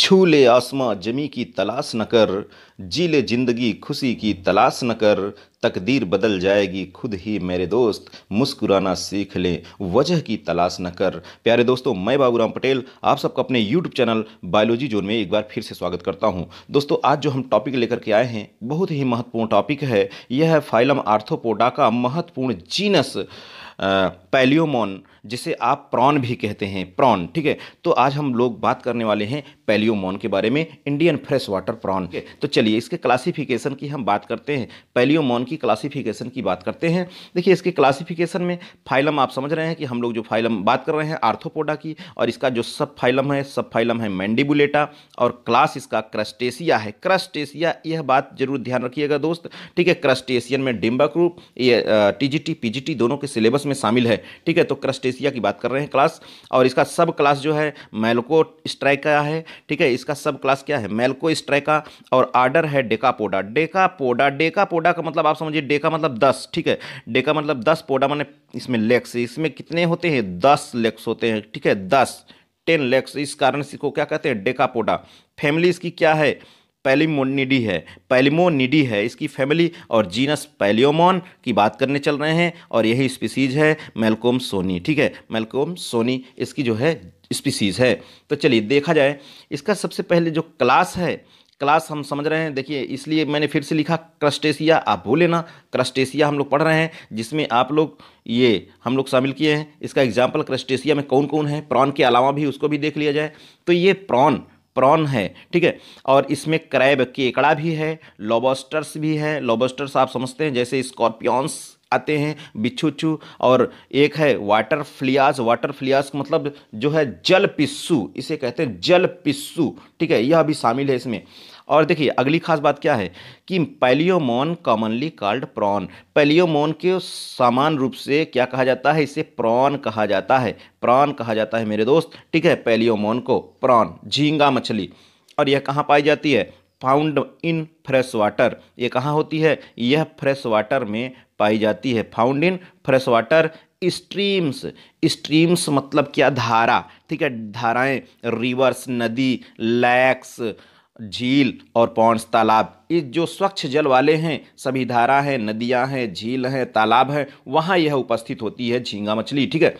छू ले आसमां जमी की तलाश न कर जी ले जिंदगी खुशी की तलाश न कर तकदीर बदल जाएगी खुद ही मेरे दोस्त मुस्कुराना सीख ले वजह की तलाश न कर प्यारे दोस्तों मैं बाबूराम पटेल आप सबका अपने यूट्यूब चैनल बायोलॉजी जोन में एक बार फिर से स्वागत करता हूं दोस्तों आज जो हम टॉपिक लेकर के आए हैं बहुत ही महत्वपूर्ण टॉपिक है यह है फाइलम आर्थोपोडा का महत्वपूर्ण जीनस पैलियोमोन जिसे आप प्रॉन भी कहते हैं प्रॉन ठीक है तो आज हम लोग बात करने वाले हैं पेलियोमोन के बारे में इंडियन फ्रेश वाटर प्रॉन तो चलिए इसके क्लासिफिकेशन की हम बात करते हैं पेलियोमोन की क्लासिफिकेशन की बात करते हैं देखिए इसके क्लासिफिकेशन में फाइलम आप समझ रहे हैं कि हम लोग जो फाइलम बात कर रहे हैं आर्थोपोडा की और इसका जो सब फाइलम है सब फाइलम है मैंडिबुलेटा और क्लास इसका क्रस्टेसिया है क्रस्टेसिया यह बात जरूर ध्यान रखिएगा दोस्त ठीक है क्रस्टेसियन में डिम्बा रूप ये टीजीटी पीजीटी दोनों के सिलेबस में शामिल है ठीक है तो क्रस्टे एशिया की बात कर रहे हैं क्लास और इसका सब क्लास जो है मेलको स्ट्राइका है ठीक है इसका सब क्लास क्या है मेलको स्ट्राइका और आर्डर है डेकापोडा डेकापोडा डेकापोडा का मतलब आप समझिए डेका मतलब दस ठीक है डेका मतलब दस पोडा मैंने इसमें लेक्स इसमें कितने होते हैं दस लेक्स होते हैं ठीक है दस टेन लेक्स इस कारण इसको क्या कहते हैं डेकापोडा फैमिली इसकी क्या है पैलिमोनिडी है पैलिमोनिडी है इसकी फैमिली और जीनस पैलियोमोन की बात करने चल रहे हैं और यही स्पीसीज है मेलकोम सोनी ठीक है मेलकोम सोनी इसकी जो है स्पीसीज है तो चलिए देखा जाए इसका सबसे पहले जो क्लास है क्लास हम समझ रहे हैं देखिए इसलिए मैंने फिर से लिखा क्रस्टेशिया आप भूले ना क्रस्टेशिया हम लोग पढ़ रहे हैं जिसमें आप लोग ये हम लोग शामिल किए हैं इसका एग्जाम्पल क्रस्टेशिया में कौन कौन है प्रॉन के अलावा भी उसको भी देख लिया जाए तो ये प्रॉन प्रॉन है ठीक है और इसमें क्रैब केकड़ा भी है लॉबस्टर्स भी हैं लॉबस्टर्स आप समझते हैं जैसे स्कॉर्पियंस आते हैं बिच्छूचू और एक है वाटर फ्लियास वाटर फ्लियास मतलब जो है जल पिस्सू इसे कहते हैं जल पिस्सू ठीक है यह भी शामिल है इसमें और देखिए अगली खास बात क्या है कि Palaemon commonly called prawn Palaemon के समान रूप से क्या कहा जाता है इसे प्रॉन कहा जाता है प्रॉन कहा जाता है मेरे दोस्त ठीक है पैलियोमोन को प्रॉन झींगा मछली और यह कहाँ पाई जाती है फाउंड इन फ्रेश वाटर ये कहाँ होती है यह फ्रेश वाटर में पाई जाती है found in fresh water streams streams मतलब क्या धारा ठीक है धाराएं रिवर्स नदी लैक्स झील और पौंड्स तालाब इस जो स्वच्छ जल वाले हैं सभी धारा हैं नदियां हैं झील हैं तालाब हैं वहाँ यह उपस्थित होती है झींगा मछली ठीक है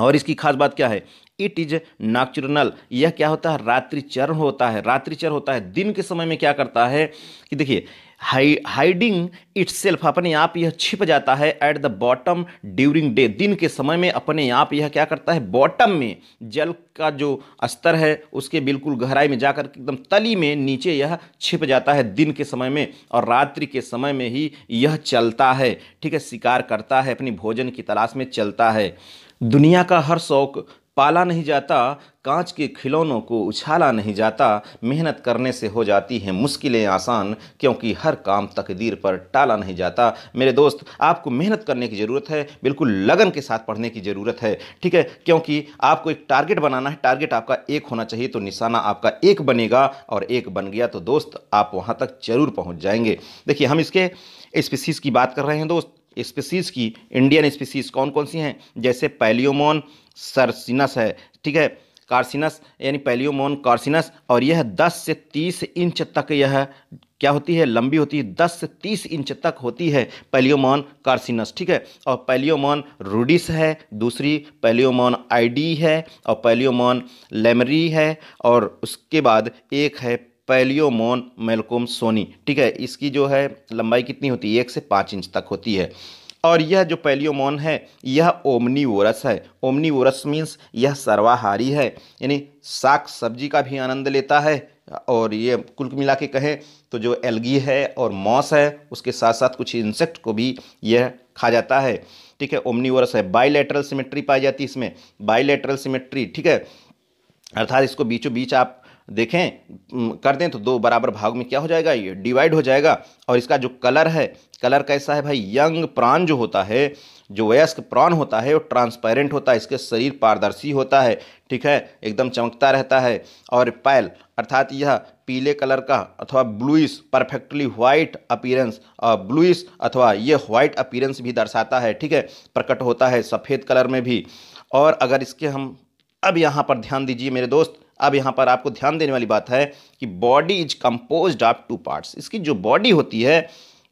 और इसकी खास बात क्या है इट इज नेचुरल यह क्या होता है रात्रिचर होता है रात्रिचर होता है दिन के समय में क्या करता है कि देखिए हाइडिंग इट्स सेल्फ अपने आप यह छिप जाता है at the bottom during day दिन के समय में अपने आप यह क्या करता है बॉटम में जल का जो स्तर है उसके बिल्कुल गहराई में जाकर एकदम तली में नीचे यह छिप जाता है दिन के समय में और रात्रि के समय में ही यह चलता है ठीक है शिकार करता है अपनी भोजन की तलाश में चलता है दुनिया का हर शौक पाला नहीं जाता कांच के खिलौनों को उछाला नहीं जाता मेहनत करने से हो जाती हैं मुश्किलें आसान क्योंकि हर काम तकदीर पर टाला नहीं जाता मेरे दोस्त आपको मेहनत करने की ज़रूरत है बिल्कुल लगन के साथ पढ़ने की ज़रूरत है ठीक है क्योंकि आपको एक टारगेट बनाना है टारगेट आपका एक होना चाहिए तो निशाना आपका एक बनेगा और एक बन गया तो दोस्त आप वहाँ तक जरूर पहुँच जाएंगे देखिए हम इसके स्पीसीज़ की बात कर रहे हैं दोस्त स्पीसीज़ की इंडियन स्पीसीज़ कौन कौन सी हैं जैसे पैलियोमोन सरसिनस है ठीक है कार्सिनस यानी पैलियोमोन कार्सिनस और यह 10 से 30 इंच तक यह क्या होती है लंबी होती है 10 से 30 इंच तक होती है पैलियोमोन कार्सिनस ठीक है और पैलियोमोन रूडिस है दूसरी पैलियोमोन आईडी है और पैलियोमोन लेमरी है और उसके बाद एक है पैलियोमोन मेलकोम सोनी ठीक है इसकी जो है लंबाई कितनी होती है एक से पाँच इंच तक होती है और यह जो पैलियोमोन है यह ओमनीवोरस है ओमनीवोरस मीन्स यह सर्वाहारी है यानी साग सब्जी का भी आनंद लेता है और ये कुल मिला के कहें तो जो एलगी है और मॉस है उसके साथ साथ कुछ इंसेक्ट को भी यह खा जाता है ठीक है ओमनीवोरस है बाइलेटरल सिमेट्री पाई जाती है इसमें बाइलेटरल सिमेट्री ठीक है अर्थात इसको बीचों बीच आप देखें कर दें तो दो बराबर भाग में क्या हो जाएगा ये डिवाइड हो जाएगा और इसका जो कलर है कलर कैसा है भाई यंग प्राण जो होता है जो वयस्क प्राण होता है वो ट्रांसपेरेंट होता है इसके शरीर पारदर्शी होता है ठीक है एकदम चमकता रहता है और पैल अर्थात यह पीले कलर का अथवा bluish perfectly white appearance bluish अथवा ये वाइट अपीरेंस भी दर्शाता है ठीक है प्रकट होता है सफ़ेद कलर में भी और अगर इसके हम अब यहाँ पर ध्यान दीजिए मेरे दोस्त अब यहाँ पर आपको ध्यान देने वाली बात है कि body is compose of two parts इसकी जो बॉडी होती है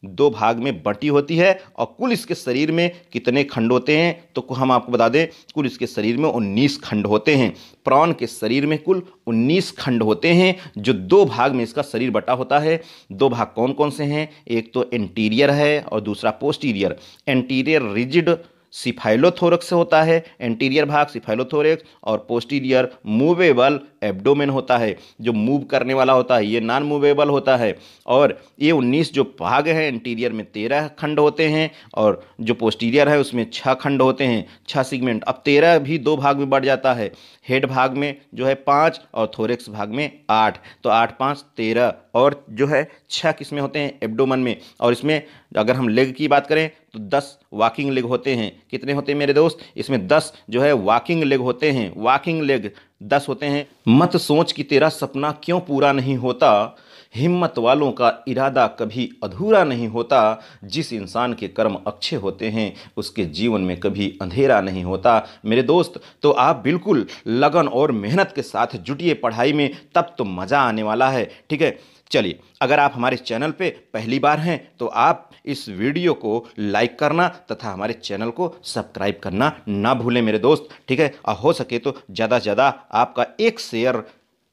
दो भाग में बटी होती है और कुल इसके शरीर में कितने खंड होते हैं तो हम आपको बता दें कुल इसके शरीर में उन्नीस खंड होते हैं प्राण के शरीर में कुल उन्नीस खंड होते हैं जो दो भाग में इसका शरीर बटा होता है दो भाग कौन कौन से हैं एक तो एंटीरियर है और दूसरा पोस्टीरियर एंटीरियर रिजिड सिफाइलोथोरक्स होता है एंटीरियर भाग सिफाइलोथोरक्स और पोस्टीरियर मूवेबल एब्डोमेन होता है जो मूव करने वाला होता है ये नॉन मूवेबल होता है और ये 19 जो भाग हैं एंटीरियर में 13 खंड होते हैं और जो पोस्टीरियर है उसमें 6 खंड होते हैं 6 सिगमेंट अब 13 भी दो भाग में बढ़ जाता है हेड भाग में जो है पाँच और थोरेक्स भाग में आठ तो आठ पाँच तेरह और जो है छः किस्में होते हैं एब्डोमन में और इसमें अगर हम लेग की बात करें तो दस वॉकिंग लेग होते हैं कितने होते हैं मेरे दोस्त इसमें दस जो है वॉकिंग लेग होते हैं वॉकिंग लेग दस होते हैं मत सोच कि तेरा सपना क्यों पूरा नहीं होता हिम्मत वालों का इरादा कभी अधूरा नहीं होता जिस इंसान के कर्म अच्छे होते हैं उसके जीवन में कभी अंधेरा नहीं होता मेरे दोस्त तो आप बिल्कुल लगन और मेहनत के साथ जुटिए पढ़ाई में तब तो मज़ा आने वाला है ठीक है चलिए अगर आप हमारे चैनल पे पहली बार हैं तो आप इस वीडियो को लाइक करना तथा हमारे चैनल को सब्सक्राइब करना ना भूलें मेरे दोस्त ठीक है और हो सके तो ज़्यादा से ज़्यादा आपका एक शेयर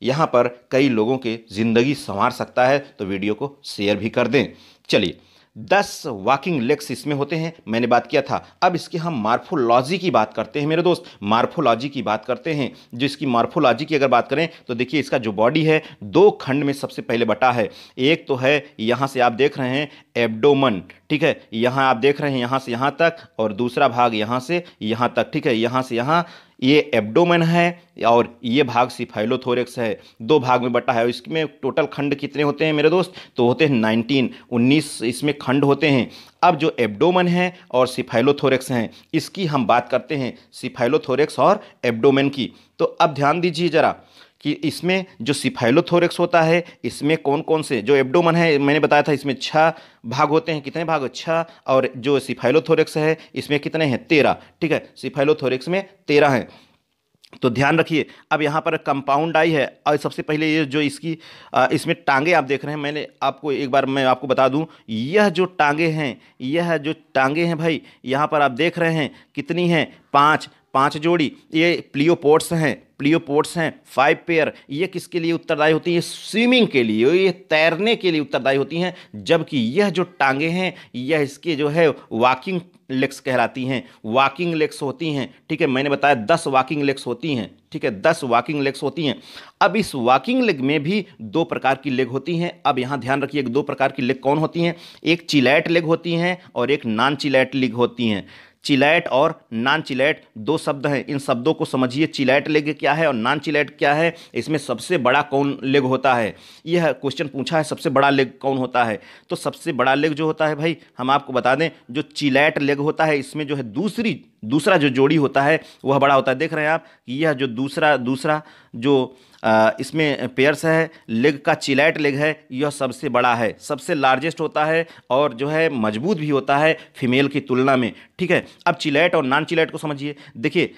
यहाँ पर कई लोगों के ज़िंदगी संवार सकता है तो वीडियो को शेयर भी कर दें चलिए दस वॉकिंग लेग्स इसमें होते हैं मैंने बात किया था अब इसके हम मार्फोलॉजी की बात करते हैं मेरे दोस्त मार्फोलॉजी की बात करते हैं जिसकी मार्फोलॉजी की अगर बात करें तो देखिए इसका जो बॉडी है दो खंड में सबसे पहले बटा है एक तो है यहाँ से आप देख रहे हैं एब्डोमन ठीक है यहाँ आप देख रहे हैं यहाँ से यहाँ तक और दूसरा भाग यहाँ से यहाँ तक ठीक है यहाँ से यहाँ ये एब्डोमेन है और ये भाग सिफाइलोथोरेक्स है दो भाग में बटा है इसमें टोटल खंड कितने होते हैं मेरे दोस्त तो होते हैं नाइनटीन उन्नीस इसमें खंड होते हैं अब जो एब्डोमेन है और सिफाइलोथोरेक्स हैं इसकी हम बात करते हैं सिफाइलोथोरेक्स और एब्डोमेन की तो अब ध्यान दीजिए ज़रा कि इसमें जो सिफाइलोथोरेक्स होता है इसमें कौन कौन से जो एब्डोमन है मैंने बताया था इसमें छः भाग होते हैं कितने भाग छः और जो सिफाइलोथोरेक्स है इसमें कितने हैं तेरह ठीक है सिफाइलोथोरेक्स में तेरह हैं तो ध्यान रखिए अब यहाँ पर कंपाउंड आई है और सबसे पहले ये जो इसकी इसमें टांगे आप देख रहे हैं मैंने आपको एक बार मैं आपको बता दूं यह जो टांगे हैं यह जो टांगे हैं भाई यहाँ पर आप देख रहे हैं कितनी हैं पाँच पांच जोड़ी ये प्लियोपोर्ट्स हैं प्लियोपोर्ट्स हैं फाइव पेयर ये किसके लिए उत्तरदायी होती हैं स्विमिंग के लिए ये तैरने के लिए उत्तरदायी होती हैं जबकि यह जो टांगे हैं यह इसके जो है वॉकिंग लेग्स कहलाती हैं वॉकिंग लेग्स होती हैं ठीक है मैंने बताया दस वॉकिंग लेग्स होती हैं ठीक है दस वॉकिंग लेग्स होती हैं अब इस वॉकिंग लेग में भी दो प्रकार की लेग होती हैं अब यहाँ ध्यान रखिए दो प्रकार की लेग कौन होती हैं एक चिलैट लेग होती हैं और एक नॉन चिलैट लेग होती हैं चिलैट और नान चिलैट दो शब्द हैं इन शब्दों को समझिए चिलैट लेग क्या है और नान चिलैट क्या है इसमें सबसे बड़ा कौन लेग होता है यह क्वेश्चन पूछा है सबसे बड़ा लेग कौन होता है तो सबसे बड़ा लेग जो होता है भाई हम आपको बता दें जो चिलैट लेग होता है इसमें जो है दूसरी दूसरा जो जोड़ी होता है वह बड़ा होता है देख रहे हैं आप यह जो दूसरा दूसरा जो इसमें पेयर्स है लेग का चिलैट लेग है यह सबसे बड़ा है सबसे लार्जेस्ट होता है और जो है मजबूत भी होता है फीमेल की तुलना में ठीक है अब चिलैट और नॉन चिलैट को समझिए देखिए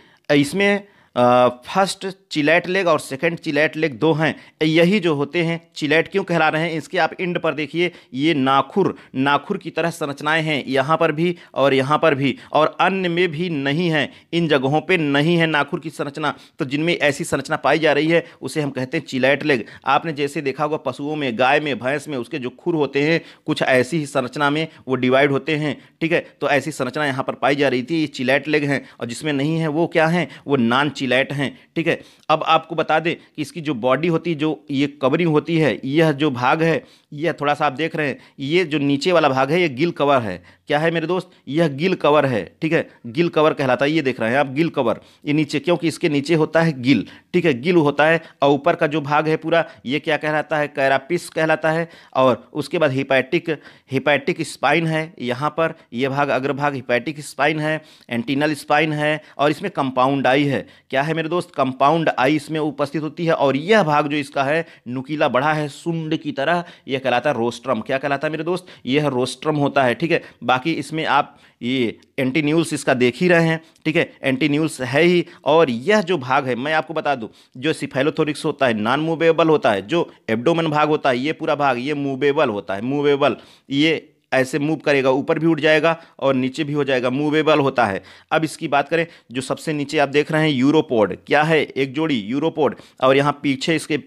इसमें फर्स्ट चिलैट लेग और सेकंड चिलैट लेग दो हैं यही जो होते हैं चिलैट क्यों कहला रहे हैं इसके आप इंड पर देखिए ये नाखुर नाखुर की तरह संरचनाएं हैं यहाँ पर भी और यहाँ पर भी और अन्य में भी नहीं है इन जगहों पर नहीं है नाखुर की संरचना तो जिनमें ऐसी संरचना पाई जा रही है उसे हम कहते हैं चिलैट लेग आपने जैसे देखा होगा पशुओं में गाय में भैंस में उसके जो खुर होते हैं कुछ ऐसी ही संरचना में वो डिवाइड होते हैं ठीक है तो ऐसी संरचना यहाँ पर पाई जा रही थी ये चिलैट लेग हैं और जिसमें नहीं है वो क्या हैं वो नान चिलैट हैं ठीक है अब आपको बता दें कि इसकी जो बॉडी होती है जो ये कवरिंग होती है यह जो भाग है यह थोड़ा सा आप देख रहे हैं ये जो नीचे वाला भाग है ये गिल कवर है क्या है मेरे दोस्त यह गिल कवर है ठीक है गिल कवर कहलाता है ये देख रहे हैं आप गिल कवर ये नीचे क्योंकि इसके नीचे होता है गिल ठीक है गिल होता है और ऊपर का जो भाग है पूरा ये क्या कहलाता है कैरापिस कहलाता है और उसके बाद हिपैटिक हिपैटिक स्पाइन है यहाँ पर यह भाग अग्रभाग हिपैटिक स्पाइन है एंटीनल स्पाइन है और इसमें कंपाउंड आई है क्या है मेरे दोस्त कंपाउंड आई इसमें उपस्थित होती है और यह भाग जो इसका है नुकीला बड़ा है सुंड की तरह यह कहलाता है रोस्ट्रम क्या कहलाता है मेरे दोस्त यह रोस्ट्रम होता है ठीक है बाकी इसमें आप ये एंटी न्यूल्स इसका देख ही रहे हैं ठीक है एंटी न्यूल्स है ही और यह जो भाग है मैं आपको बता दूं जो सिफेलोथोरिक्स होता है नॉन मूवेबल होता है जो एब्डोमन भाग होता है ये पूरा भाग ये मूवेबल होता है मूवेबल ये ऐसे मूव करेगा ऊपर भी उठ जाएगा और नीचे भी हो जाएगा मूवेबल होता है अब इसकी बात करें जो सबसे नीचे आप देख रहे हैं यूरोपोड क्या है एक जोड़ी यूरोपोड और यहाँ पीछे इसके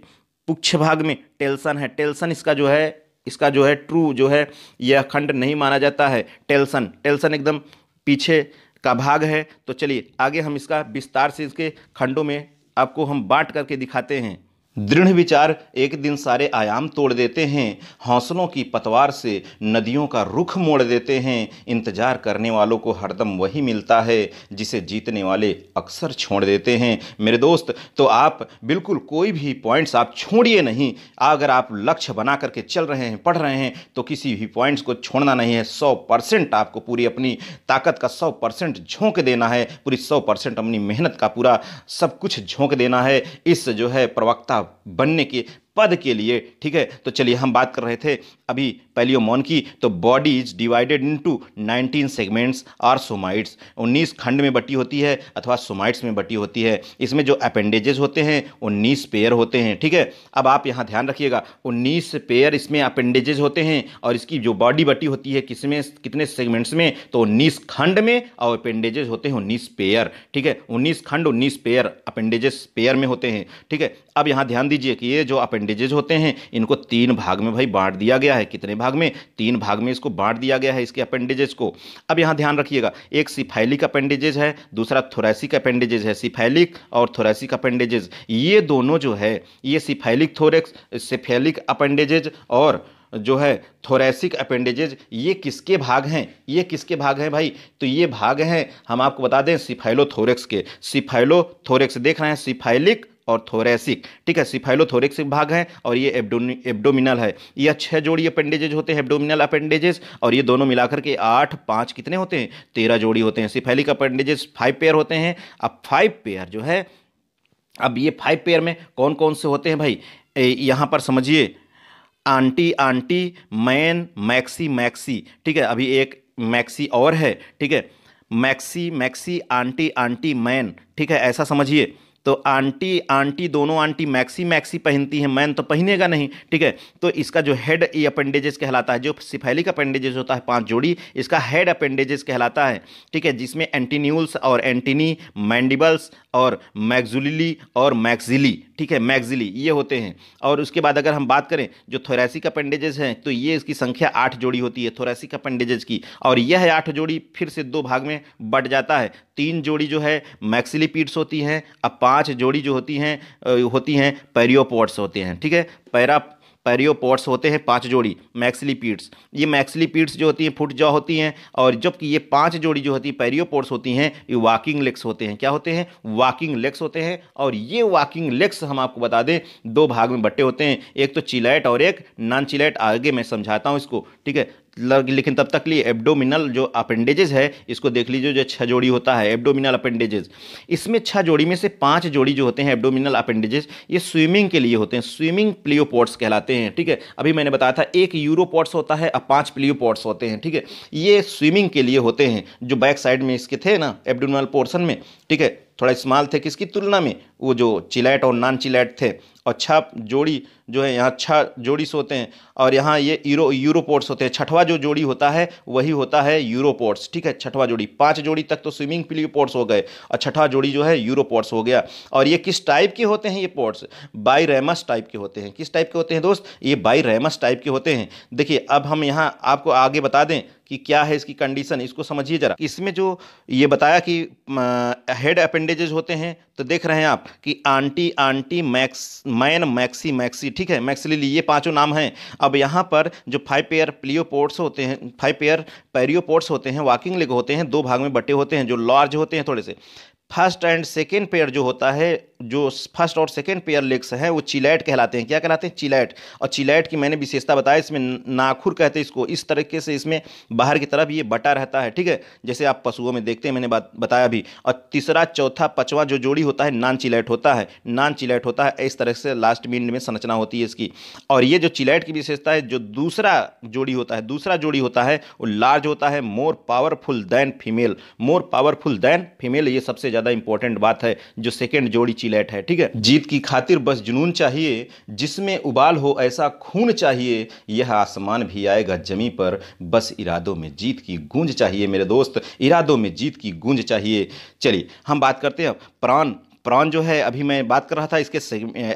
पुक्ष भाग में टेल्सन है टेल्सन इसका जो है इसका जो है ट्रू जो है यह खंड नहीं माना जाता है टेल्सन टेल्सन एकदम पीछे का भाग है तो चलिए आगे हम इसका विस्तार से इसके खंडों में आपको हम बांट करके दिखाते हैं दृढ़ विचार एक दिन सारे आयाम तोड़ देते हैं हौसलों की पतवार से नदियों का रुख मोड़ देते हैं इंतजार करने वालों को हरदम वही मिलता है जिसे जीतने वाले अक्सर छोड़ देते हैं मेरे दोस्त तो आप बिल्कुल कोई भी पॉइंट्स आप छोड़िए नहीं अगर आप लक्ष्य बना करके चल रहे हैं पढ़ रहे हैं तो किसी भी पॉइंट्स को छोड़ना नहीं है सौ परसेंट आपको पूरी अपनी ताकत का सौ परसेंट झोंक देना है पूरी सौ परसेंट अपनी मेहनत का पूरा सब कुछ झोंक देना है इस जो है प्रवक्ता बनने के पद के लिए ठीक है तो चलिए हम बात कर रहे थे अभी पैलियोमोन की तो body is divided into 19 segments or somites 19 खंड में बटी होती है अथवा सोमाइट्स में बटी होती है इसमें जो अपेंडेजेस होते हैं उन्नीस पेयर होते हैं ठीक है अब आप यहाँ ध्यान रखिएगा उन्नीस पेयर इसमें अपेंडेजेस होते हैं और इसकी जो बॉडी बटी होती है किसमें कितने सेगमेंट्स में तो उन्नीस खंड में और अपेंडेजेस होते हैं उन्नीस पेयर ठीक है उन्नीस खंड उन्नीस पेयर अपेंडेजेस पेयर में होते हैं ठीक है अब यहाँ ध्यान दीजिए कि ये जो अपेंडेज बैंडेजेज होते हैं इनको तीन भाग में भाई बांट दिया गया है कितने भाग में तीन भाग में इसको बांट दिया गया है इसके अपेंडेजेस को अब यहाँ ध्यान रखिएगा एक सिफाइलिक अपेंडेजेज है दूसरा थोरेसिक अपेंडेजेज है सिफाइलिक और थोरेसिक अपेंडेजेज ये दोनों जो है ये सिफाइलिक थोरेक्स सिफेलिक अपेंडेजेज और जो है थोरेसिक अपेंडेजेज ये किसके भाग हैं ये किसके भाग हैं भाई तो ये भाग हैं हम आपको बता दें सिफाइलोथोरेक्स के सिफाइलोथोरेक्स देख रहे हैं सिफाइलिक और थोरेसिक ठीक है सिफाइलोथोरिक्स भाग है और ये एब्डोमिनल है यह छः जोड़ी अपेंडेजेज होते हैं एब्डोमिनल अपेंडेजेस और ये दोनों मिलाकर के आठ पाँच कितने होते हैं तेरह जोड़ी होते हैं सिफेलिक अपेंडेजेस फाइव पेयर होते हैं अब फाइव पेयर जो है अब ये फाइव पेयर में कौन कौन से होते हैं भाई यहाँ पर समझिए aunty aunty man maxi maxi ठीक है अभी एक मैक्सी और है ठीक है maxi maxi aunty aunty man ठीक है ऐसा समझिए तो आंटी आंटी दोनों आंटी मैक्सी मैक्सी पहनती हैं मैन तो पहनेगा नहीं ठीक है तो इसका जो हेड ये अपेंडेजेस कहलाता है जो सिफेलिक अपेंडेजेस होता है पांच जोड़ी इसका हेड अपेंडेजेस कहलाता है ठीक है जिसमें एंटीन्यूल्स और एंटीनी मैंडिबल्स और मैगजुलिली और मैक्जिली ठीक है मैगजिली ये होते हैं और उसके बाद अगर हम बात करें जो थोरेसिक अपेंडेजेस हैं तो ये इसकी संख्या आठ जोड़ी होती है थोरेसिक अपेंडेजेस की और यह आठ जोड़ी फिर से दो भाग में बढ़ जाता है तीन जोड़ी जो है मैक्सिली पीट्स होती हैं अब पाँच पांच जोड़ी जो होती हैं होती हैं पैरियोपोर्ट्स होते हैं ठीक है पैरा पैरियोपोर्ट्स होते हैं पांच जोड़ी मैक्सिलीपीड्स ये मैक्सिलीपीड्स जो होती हैं फुट जॉ होती हैं और जबकि ये पांच जोड़ी जो होती है पैरियोपोर्ट्स होती हैं ये वॉकिंग लेग्स होते हैं क्या होते हैं वॉकिंग लेग्स होते हैं और ये वॉकिंग लेग्स हम आपको बता दें दो भाग में बटे होते हैं एक तो चिलैट और एक नॉन चिलैट आगे मैं समझाता हूँ इसको ठीक है लेकिन तब तक लिए एब्डोमिनल जो अपेंडेजेज़ है इसको देख लीजिए जो छः जोड़ी होता है एब्डोमिनल अपेंडेजेज़ इसमें छह जोड़ी में से पांच जोड़ी जो होते हैं एब्डोमिनल अपेंडेजेस ये स्विमिंग के लिए होते हैं स्विमिंग प्लियोपोर्ट्स कहलाते हैं ठीक है अभी मैंने बताया था एक यूरोपोर्ट्स होता है और पाँच प्लियोपोर्ट्स होते हैं ठीक है ये स्विमिंग के लिए होते हैं जो बैक साइड में इसके थे ना एब्डोमिनल पोर्सन में ठीक है थोड़ा स्मॉल थे किसकी तुलना में वो जो चिलैट और नॉन चिलैट थे और छह जोड़ी जो है यहाँ छह जोड़ी होते हैं और यहाँ ये यूरो यूरोपोर्ट्स होते हैं छठवा जो जोड़ी होता है वही होता है यूरोपोर्ट्स ठीक है छठवा जोड़ी पाँच जोड़ी तक तो स्विमिंग पोर्ट्स हो गए और छठवा जोड़ी जो है यूरोपोर्ट्स हो गया और ये किस टाइप के होते हैं ये पोर्ट्स बायरेमस टाइप के होते हैं किस टाइप के होते हैं दोस्त ये बायरेमस टाइप के होते हैं देखिए अब हम यहाँ आपको आगे बता दें कि क्या है इसकी कंडीशन इसको समझिए जरा इसमें जो ये बताया कि हेड अपेंडेजेज होते हैं तो देख रहे हैं आप कि aunty aunty max man maxi maxi ठीक है मैक्सिलिली ये पांचों नाम हैं अब यहाँ पर जो फाइव पेयर प्लियोपोर्ट्स होते हैं फाइव पेयर पोर्ट्स होते हैं वॉकिंग लेग होते हैं दो भाग में बटे होते हैं जो लार्ज होते हैं थोड़े से फर्स्ट एंड सेकेंड पेयर जो होता है जो फर्स्ट और सेकेंड पेयर लेग्स हैं वो चिलैट कहलाते हैं क्या कहलाते हैं चिलैट और चिलैट की मैंने विशेषता बताया इसमें नाखुर कहते हैं इसको इस तरीके से इसमें बाहर की तरफ ये बटा रहता है ठीक है जैसे आप पशुओं में देखते हैं मैंने बात बताया भी और तीसरा चौथा पचवा जो जोड़ी होता है नान चिलैट होता है नान चिलैट होता है इस तरह से लास्ट मिनट में संरचना होती है इसकी और ये जो चिलैट की विशेषता है जो दूसरा जोड़ी होता है दूसरा जोड़ी होता है वो लार्ज होता है more powerful than female more powerful than female ये सबसे ज़्यादा इंपॉर्टेंट बात है जो सेकेंड जोड़ी चिलेट है ठीक है जीत की खातिर बस जुनून चाहिए जिसमें उबाल हो ऐसा खून चाहिए यह आसमान भी आएगा जमी पर बस इरादों में जीत की गूंज चाहिए मेरे दोस्त इरादों में जीत की गूंज चाहिए चलिए हम बात करते हैं प्राण प्रॉन जो है अभी मैं बात कर रहा था इसके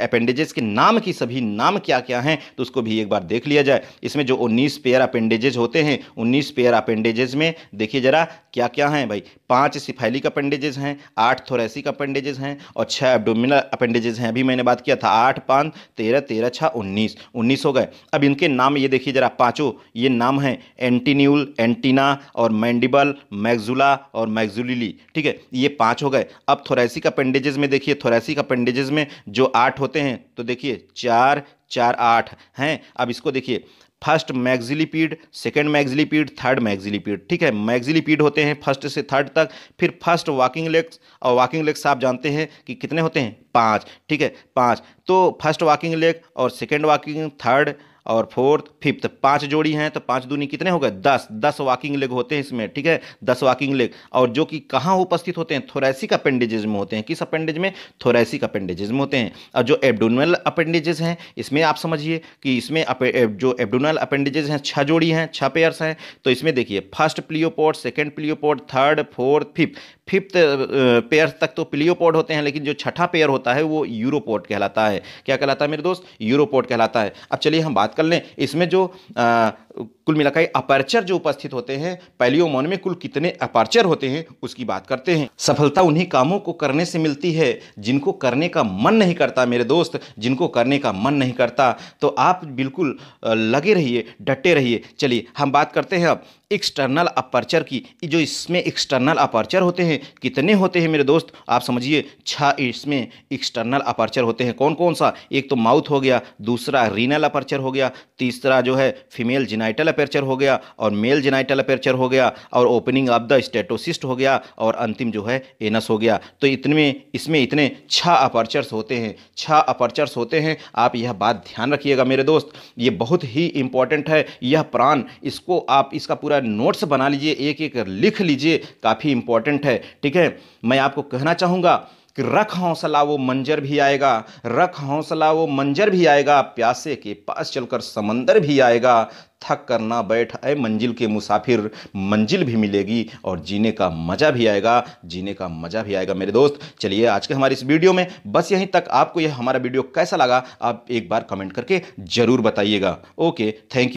अपेंडेजेस के नाम की सभी नाम क्या क्या हैं तो उसको भी एक बार देख लिया जाए इसमें जो उन्नीस पेयर अपेंडेजेज होते हैं उन्नीस पेयर अपेंडेजेज में देखिए ज़रा क्या क्या हैं भाई पाँच सिफाइलिक अपेंडेजेज हैं आठ थोरेसिक अपेंडेजेज हैं और छः एबडोमिनल अपेंडेजेज हैं अभी मैंने बात किया था आठ पाँच तेरह तेरह छः उन्नीस उन्नीस हो गए अब इनके नाम ये देखिए ज़रा पाँचों ये नाम हैं एंटीन्यूल एंटीना और मैंडिबल मैगजुला और मैगजुलिली ठीक है ये पाँच हो गए अब थोरेसिक अपेंडेजेज अपेंडेजेस में देखिए थोरेसिक अपेंडेजेस में जो आठ होते हैं तो देखिए चार चार आठ हैं अब इसको देखिए first maxilliped second maxilliped third maxilliped ठीक है मैग्जिलीपीड होते हैं फर्स्ट से थर्ड तक फिर फर्स्ट वॉकिंग लेग्स और वॉकिंग लेग्स आप जानते हैं कि कितने होते हैं पाँच ठीक है पाँच तो फर्स्ट वॉकिंग लेग और सेकेंड वॉकिंग थर्ड और फोर्थ फिफ्थ पांच जोड़ी हैं तो पांच दूनी कितने हो गए दस दस वॉकिंग लेग होते हैं इसमें ठीक है दस वॉकिंग लेग और जो कि कहाँ उपस्थित होते हैं थोरेसिक अपेंडेजेज में होते हैं किस अपेंडेज में थोरेसिक अपेंडेजेज में होते हैं और जो एबडोनल अपेंडेजेस हैं इसमें आप समझिए कि इसमें जो एबडोनल अपेंडिजेज हैं छः जोड़ी हैं छः पेयर्स हैं तो इसमें देखिए first pleopod second pleopod third fourth fifth fifth pair तक तो प्लियोपोड होते हैं लेकिन जो छठा पेयर होता है वो यूरोपोड कहलाता है क्या कहलाता है मेरे दोस्त यूरोपोड कहलाता है अब चलिए हम बात बात कर लें इसमें जो कुल मिलाकर अपर्चर जो उपस्थित होते हैं पैलियोमोन में कुल कितने अपर्चर होते हैं उसकी बात करते हैं सफलता उन्हीं कामों को करने से मिलती है जिनको करने का मन नहीं करता मेरे दोस्त जिनको करने का मन नहीं करता तो आप बिल्कुल लगे रहिए डटे रहिए चलिए हम बात करते हैं अब एक्सटर्नल अपर्चर की जो इसमें एक्सटर्नल अपर्चर होते हैं कितने होते हैं मेरे दोस्त आप समझिए छः इसमें एक्सटर्नल अपर्चर होते हैं कौन कौन सा एक तो माउथ हो गया दूसरा रीनल अपर्चर हो गया तीसरा जो है फीमेल जिन जेनाइटल अपेरचर हो गया और मेल जेनाइटल अपेरचर हो गया और ओपनिंग ऑफ द स्टेटोसिस्ट हो गया और अंतिम जो है एनस हो गया तो इतने में इसमें इतने छः अपर्चर्स होते हैं छः अपर्चर्स होते हैं आप यह बात ध्यान रखिएगा मेरे दोस्त ये बहुत ही इंपॉर्टेंट है यह प्राण इसको आप इसका पूरा नोट्स बना लीजिए एक एक लिख लीजिए काफ़ी इंपॉर्टेंट है ठीक है मैं आपको कहना चाहूँगा कि रख हौसला वो मंजर भी आएगा रख हौसला वो मंजर भी आएगा प्यासे के पास चलकर समंदर भी आएगा थक कर ना बैठ अय मंजिल के मुसाफिर मंजिल भी मिलेगी और जीने का मज़ा भी आएगा जीने का मज़ा भी आएगा मेरे दोस्त चलिए आज के हमारे इस वीडियो में बस यहीं तक आपको यह हमारा वीडियो कैसा लगा आप एक बार कमेंट करके ज़रूर बताइएगा ओके थैंक यू